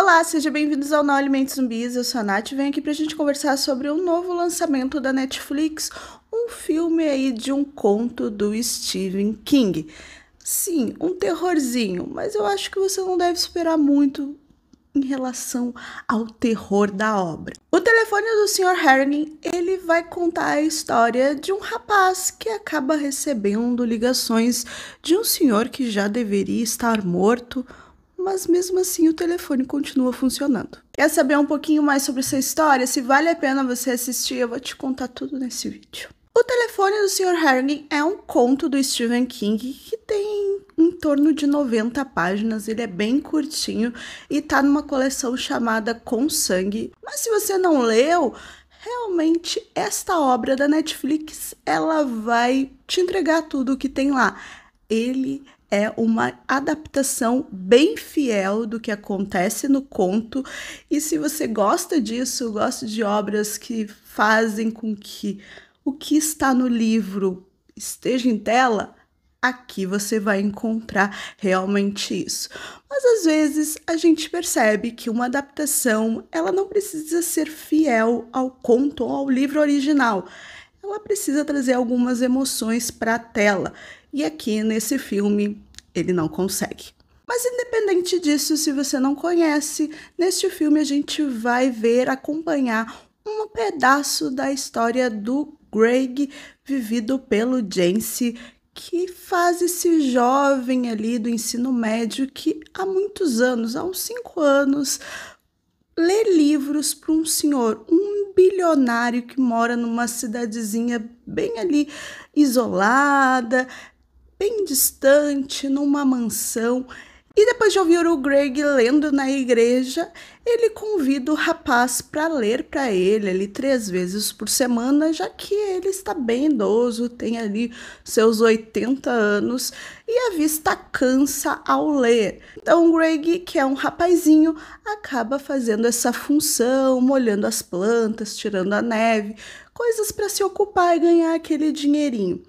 Olá, sejam bem-vindos ao Não Alimentos Zumbis, eu sou a Nath e venho aqui pra gente conversar sobre um novo lançamento da Netflix, um filme aí de um conto do Stephen King. Sim, um terrorzinho, mas eu acho que você não deve esperar muito em relação ao terror da obra. O telefone do Sr. Herring, ele vai contar a história de um rapaz que acaba recebendo ligações de um senhor que já deveria estar morto mas mesmo assim o telefone continua funcionando. Quer saber um pouquinho mais sobre essa história? Se vale a pena você assistir, eu vou te contar tudo nesse vídeo. O Telefone do Sr. Harrigan é um conto do Stephen King que tem em torno de 90 páginas, ele é bem curtinho e tá numa coleção chamada Com Sangue. Mas se você não leu, realmente esta obra da Netflix, ela vai te entregar tudo o que tem lá. Ele é uma adaptação bem fiel do que acontece no conto. E se você gosta disso, gosta de obras que fazem com que o que está no livro esteja em tela, aqui você vai encontrar realmente isso. Mas às vezes a gente percebe que uma adaptação, ela não precisa ser fiel ao conto ou ao livro original ela precisa trazer algumas emoções para a tela. E aqui nesse filme ele não consegue. Mas independente disso, se você não conhece, neste filme a gente vai ver, acompanhar um pedaço da história do Greg vivido pelo Jance, que faz esse jovem ali do ensino médio que há muitos anos, há uns cinco anos, ler livros para um senhor, um bilionário que mora numa cidadezinha bem ali isolada, bem distante, numa mansão e depois de ouvir o Greg lendo na igreja, ele convida o rapaz para ler para ele ali três vezes por semana, já que ele está bem idoso, tem ali seus 80 anos e a vista cansa ao ler. Então, Greg, que é um rapazinho, acaba fazendo essa função, molhando as plantas, tirando a neve, coisas para se ocupar e ganhar aquele dinheirinho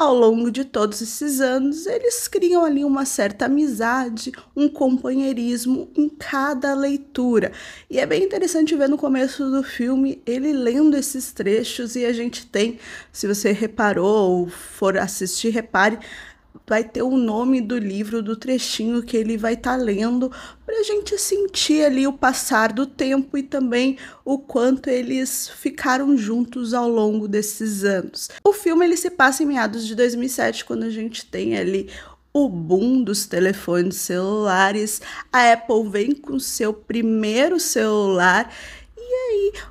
ao longo de todos esses anos, eles criam ali uma certa amizade, um companheirismo em cada leitura. E é bem interessante ver no começo do filme ele lendo esses trechos e a gente tem, se você reparou ou for assistir, repare, vai ter o nome do livro, do trechinho que ele vai estar tá lendo, para a gente sentir ali o passar do tempo e também o quanto eles ficaram juntos ao longo desses anos. O filme ele se passa em meados de 2007, quando a gente tem ali o boom dos telefones celulares. A Apple vem com seu primeiro celular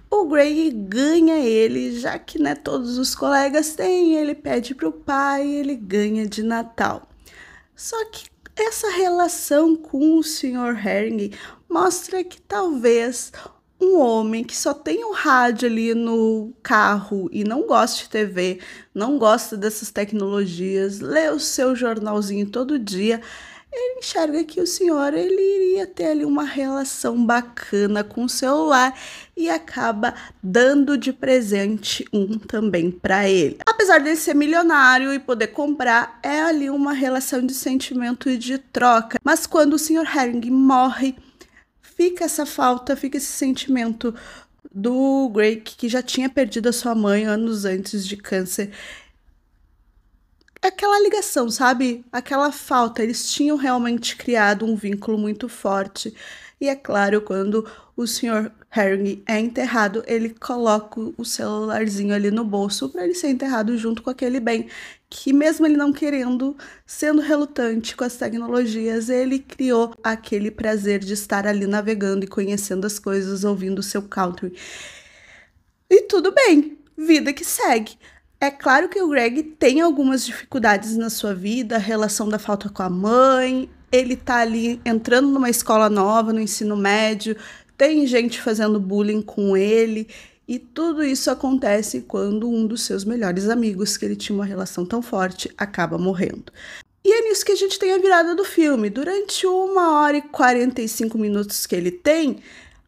o Greg ganha ele, já que né, todos os colegas têm, ele pede para o pai, ele ganha de Natal. Só que essa relação com o Sr. Herring mostra que talvez um homem que só tem o um rádio ali no carro e não gosta de TV, não gosta dessas tecnologias, lê o seu jornalzinho todo dia, ele enxerga que o senhor ele iria ter ali uma relação bacana com o celular e acaba dando de presente um também para ele. Apesar dele ser milionário e poder comprar, é ali uma relação de sentimento e de troca. Mas quando o senhor Herring morre, fica essa falta, fica esse sentimento do Greg que já tinha perdido a sua mãe anos antes de câncer aquela ligação, sabe? Aquela falta. Eles tinham realmente criado um vínculo muito forte. E é claro, quando o Sr. Harry é enterrado, ele coloca o celularzinho ali no bolso para ele ser enterrado junto com aquele bem. Que, mesmo ele não querendo, sendo relutante com as tecnologias, ele criou aquele prazer de estar ali navegando e conhecendo as coisas, ouvindo o seu country. E tudo bem, vida que segue. É claro que o Greg tem algumas dificuldades na sua vida, a relação da falta com a mãe, ele tá ali entrando numa escola nova, no ensino médio, tem gente fazendo bullying com ele, e tudo isso acontece quando um dos seus melhores amigos, que ele tinha uma relação tão forte, acaba morrendo. E é nisso que a gente tem a virada do filme. Durante uma hora e 45 minutos que ele tem,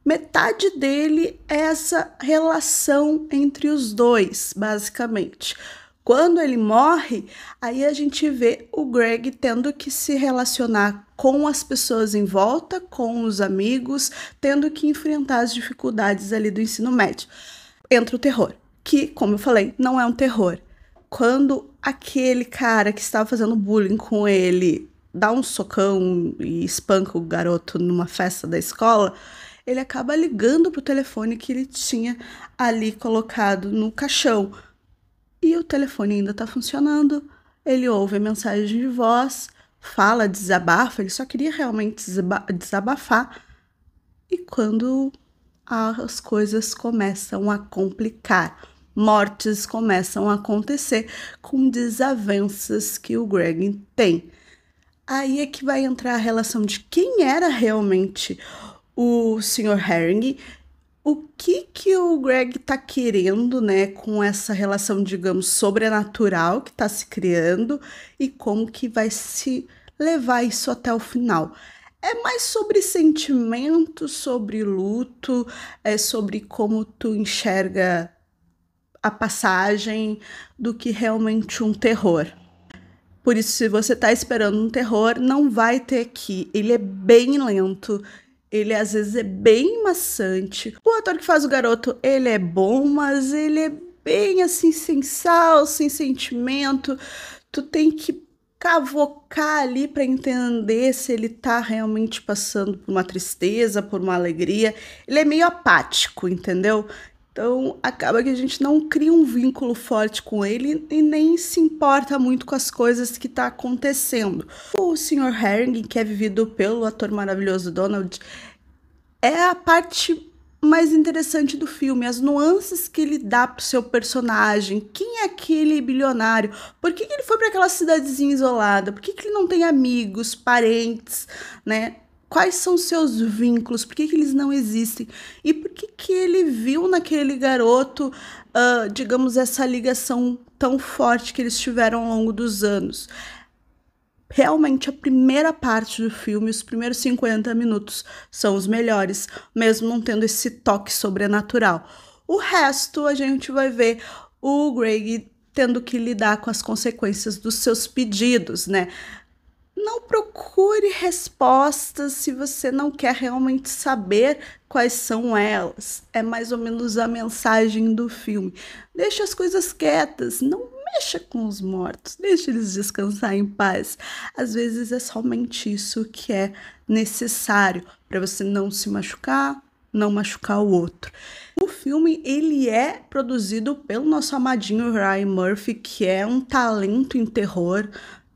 Metade dele é essa relação entre os dois, basicamente. Quando ele morre, aí a gente vê o Greg tendo que se relacionar com as pessoas em volta, com os amigos, tendo que enfrentar as dificuldades ali do ensino médio. Entra o terror, que, como eu falei, não é um terror. Quando aquele cara que estava fazendo bullying com ele dá um socão e espanca o garoto numa festa da escola, ele acaba ligando pro telefone que ele tinha ali colocado no caixão. E o telefone ainda está funcionando. Ele ouve a mensagem de voz, fala, desabafa, ele só queria realmente desabafar. E quando as coisas começam a complicar, mortes começam a acontecer com desavenças que o Greg tem. Aí é que vai entrar a relação de quem era realmente o Sr. Herring, o que que o Greg tá querendo, né, com essa relação, digamos, sobrenatural que tá se criando e como que vai se levar isso até o final? É mais sobre sentimento, sobre luto, é sobre como tu enxerga a passagem do que realmente um terror. Por isso, se você está esperando um terror, não vai ter aqui. Ele é bem lento, ele às vezes é bem maçante. O ator que faz o garoto, ele é bom, mas ele é bem assim, sem sal, sem sentimento. Tu tem que cavocar ali para entender se ele tá realmente passando por uma tristeza, por uma alegria. Ele é meio apático, entendeu? Então, acaba que a gente não cria um vínculo forte com ele e nem se importa muito com as coisas que está acontecendo. O Sr. Herring, que é vivido pelo ator maravilhoso Donald, é a parte mais interessante do filme, as nuances que ele dá pro seu personagem. Quem é aquele bilionário? Por que, que ele foi para aquela cidadezinha isolada? Por que, que ele não tem amigos, parentes, né? quais são seus vínculos, por que, que eles não existem e por que, que ele viu naquele garoto, uh, digamos, essa ligação tão forte que eles tiveram ao longo dos anos. Realmente, a primeira parte do filme, os primeiros 50 minutos, são os melhores, mesmo não tendo esse toque sobrenatural. O resto, a gente vai ver o Greg tendo que lidar com as consequências dos seus pedidos, né? não procure respostas se você não quer realmente saber quais são elas. É mais ou menos a mensagem do filme. Deixe as coisas quietas, não mexa com os mortos, deixe eles descansar em paz. Às vezes é somente isso que é necessário para você não se machucar, não machucar o outro. O filme ele é produzido pelo nosso amadinho Ryan Murphy, que é um talento em terror,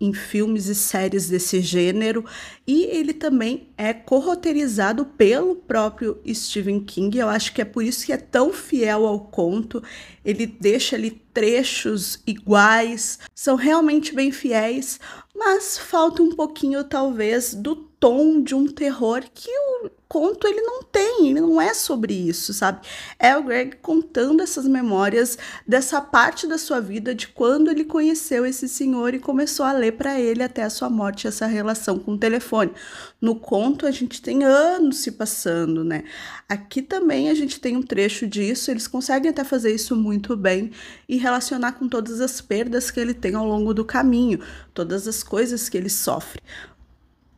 em filmes e séries desse gênero, e ele também é corroteirizado pelo próprio Stephen King. Eu acho que é por isso que é tão fiel ao conto. Ele deixa ali trechos iguais, são realmente bem fiéis, mas falta um pouquinho talvez do tom de um terror que o conto ele não tem, ele não é sobre isso, sabe? É o Greg contando essas memórias dessa parte da sua vida de quando ele conheceu esse senhor e começou a ler para ele até a sua morte essa relação com o telefone. No conto a gente tem anos se passando, né? Aqui também a gente tem um trecho disso, eles conseguem até fazer isso muito bem e relacionar com todas as perdas que ele tem ao longo do caminho, todas as coisas que ele sofre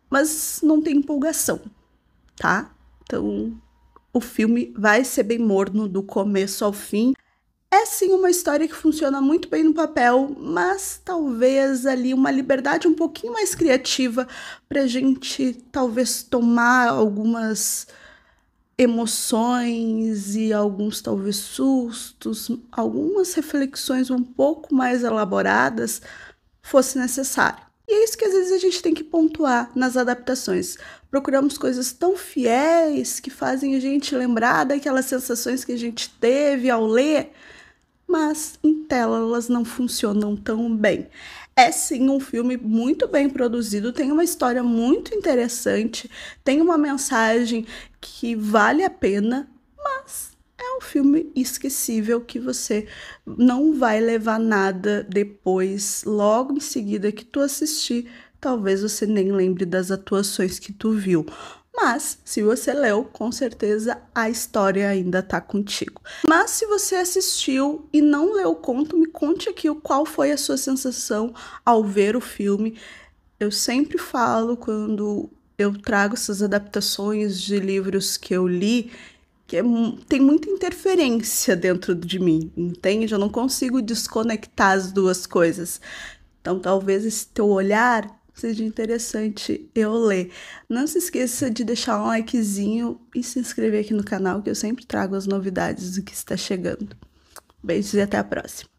mas não tem empolgação, tá? Então, o filme vai ser bem morno do começo ao fim. É sim uma história que funciona muito bem no papel, mas talvez ali uma liberdade um pouquinho mais criativa para gente talvez tomar algumas emoções e alguns talvez sustos, algumas reflexões um pouco mais elaboradas fosse necessário. E é isso que às vezes a gente tem que pontuar nas adaptações. Procuramos coisas tão fiéis que fazem a gente lembrar daquelas sensações que a gente teve ao ler, mas em tela elas não funcionam tão bem. É sim um filme muito bem produzido, tem uma história muito interessante, tem uma mensagem que vale a pena, mas é um filme esquecível que você não vai levar nada depois, logo em seguida que tu assistir, talvez você nem lembre das atuações que tu viu. Mas, se você leu, com certeza a história ainda tá contigo. Mas se você assistiu e não leu o conto, me conte aqui qual foi a sua sensação ao ver o filme. Eu sempre falo quando eu trago essas adaptações de livros que eu li, que é tem muita interferência dentro de mim, entende? Eu não consigo desconectar as duas coisas. Então, talvez esse teu olhar seja interessante eu ler. Não se esqueça de deixar um likezinho e se inscrever aqui no canal, que eu sempre trago as novidades do que está chegando. Beijos e até a próxima.